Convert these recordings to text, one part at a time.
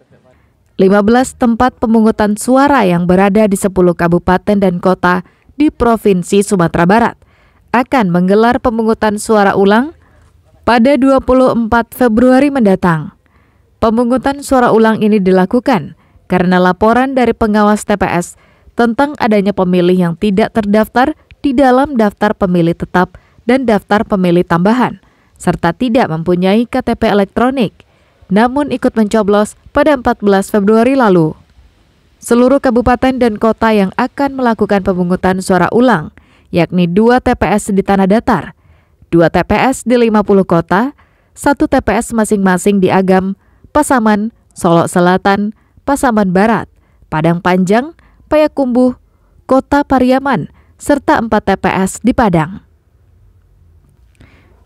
15 tempat pemungutan suara yang berada di 10 kabupaten dan kota di Provinsi Sumatera Barat akan menggelar pemungutan suara ulang pada 24 Februari mendatang. Pemungutan suara ulang ini dilakukan karena laporan dari pengawas TPS tentang adanya pemilih yang tidak terdaftar di dalam daftar pemilih tetap dan daftar pemilih tambahan, serta tidak mempunyai KTP elektronik namun ikut mencoblos pada 14 Februari lalu. Seluruh kabupaten dan kota yang akan melakukan pemungutan suara ulang, yakni dua TPS di Tanah Datar, dua TPS di 50 kota, satu TPS masing-masing di Agam, Pasaman, Solok Selatan, Pasaman Barat, Padang Panjang, Payakumbuh, Kota Pariaman, serta empat TPS di Padang.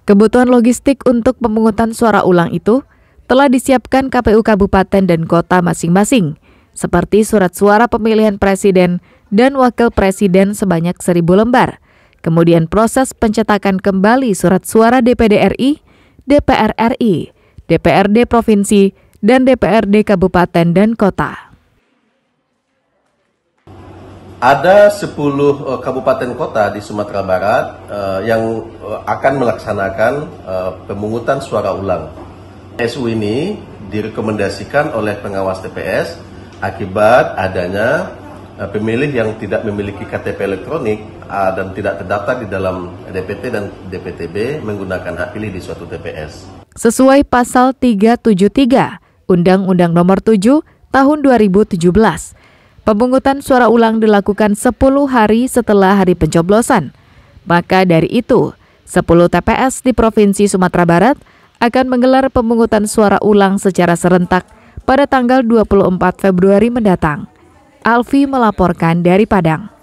Kebutuhan logistik untuk pemungutan suara ulang itu telah disiapkan KPU kabupaten dan kota masing-masing, seperti surat suara pemilihan presiden dan wakil presiden sebanyak seribu lembar. Kemudian proses pencetakan kembali surat suara DPD RI, DPR RI, DPRD provinsi, dan DPRD kabupaten dan kota ada 10 eh, kabupaten kota di Sumatera Barat uh, yang eh, akan melaksanakan uh, pemungutan suara ulang. SU ini direkomendasikan oleh pengawas TPS akibat adanya eh, pemilih yang tidak memiliki KTP elektronik eh, dan tidak terdaftar di dalam DPT dan DPTB menggunakan hak pilih di suatu TPS. Sesuai pasal 373 Undang-Undang Nomor 7 Tahun 2017, pemungutan suara ulang dilakukan 10 hari setelah hari pencoblosan. Maka dari itu, 10 TPS di Provinsi Sumatera Barat – akan menggelar pemungutan suara ulang secara serentak pada tanggal 24 Februari mendatang. Alfi melaporkan dari Padang.